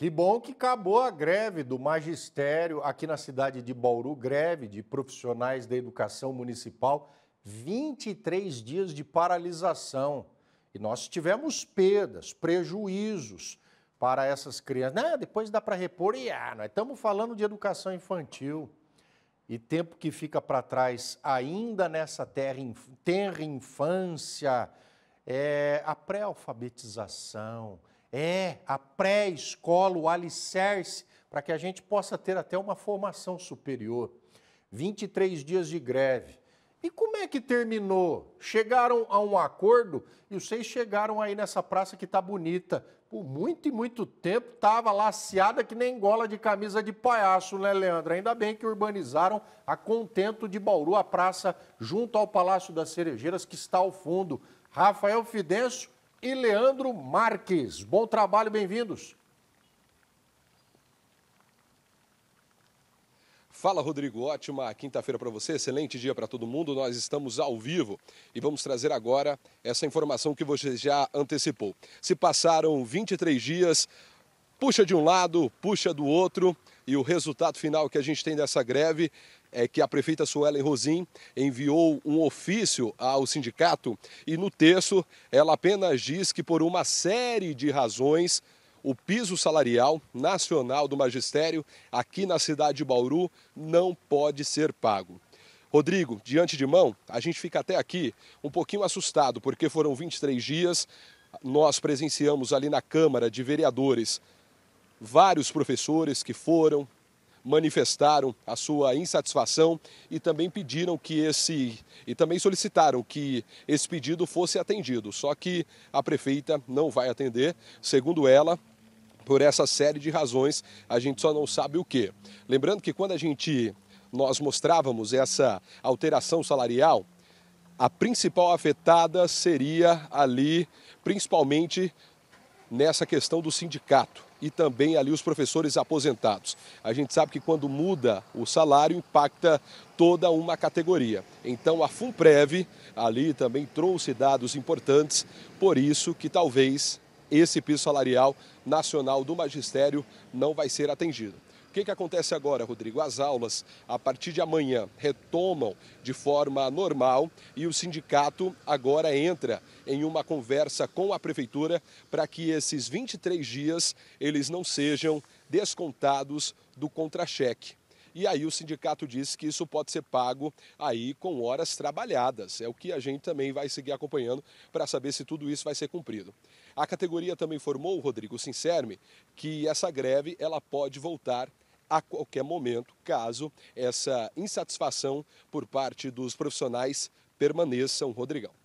Que bom que acabou a greve do magistério aqui na cidade de Bauru greve de profissionais da educação municipal 23 dias de paralisação. E nós tivemos perdas, prejuízos para essas crianças. Não, depois dá para repor e ah, nós estamos falando de educação infantil. E tempo que fica para trás ainda nessa terra, terra infância, é, a pré-alfabetização, é, a pré-escola, o alicerce, para que a gente possa ter até uma formação superior. 23 dias de greve. E como é que terminou? Chegaram a um acordo e vocês chegaram aí nessa praça que está bonita. Por muito e muito tempo estava laceada que nem gola de camisa de palhaço, né, Leandro? Ainda bem que urbanizaram a contento de Bauru, a praça junto ao Palácio das Cerejeiras, que está ao fundo. Rafael Fidêncio, e Leandro Marques. Bom trabalho, bem-vindos. Fala, Rodrigo. Ótima quinta-feira para você. Excelente dia para todo mundo. Nós estamos ao vivo e vamos trazer agora essa informação que você já antecipou. Se passaram 23 dias, puxa de um lado, puxa do outro, e o resultado final que a gente tem dessa greve é que a prefeita Suelen Rosim enviou um ofício ao sindicato e no texto ela apenas diz que por uma série de razões o piso salarial nacional do magistério aqui na cidade de Bauru não pode ser pago. Rodrigo, diante de mão, a gente fica até aqui um pouquinho assustado, porque foram 23 dias, nós presenciamos ali na Câmara de Vereadores vários professores que foram, manifestaram a sua insatisfação e também pediram que esse e também solicitaram que esse pedido fosse atendido. Só que a prefeita não vai atender, segundo ela, por essa série de razões, a gente só não sabe o que. Lembrando que quando a gente nós mostrávamos essa alteração salarial, a principal afetada seria ali, principalmente nessa questão do sindicato e também ali os professores aposentados. A gente sabe que quando muda o salário, impacta toda uma categoria. Então a FUNPREV ali também trouxe dados importantes, por isso que talvez esse piso salarial nacional do magistério não vai ser atingido. O que, que acontece agora, Rodrigo? As aulas, a partir de amanhã, retomam de forma normal e o sindicato agora entra em uma conversa com a prefeitura para que esses 23 dias eles não sejam descontados do contra-cheque. E aí o sindicato disse que isso pode ser pago aí com horas trabalhadas. É o que a gente também vai seguir acompanhando para saber se tudo isso vai ser cumprido. A categoria também informou, Rodrigo Sincerme, que essa greve ela pode voltar a qualquer momento, caso essa insatisfação por parte dos profissionais permaneça, Rodrigão.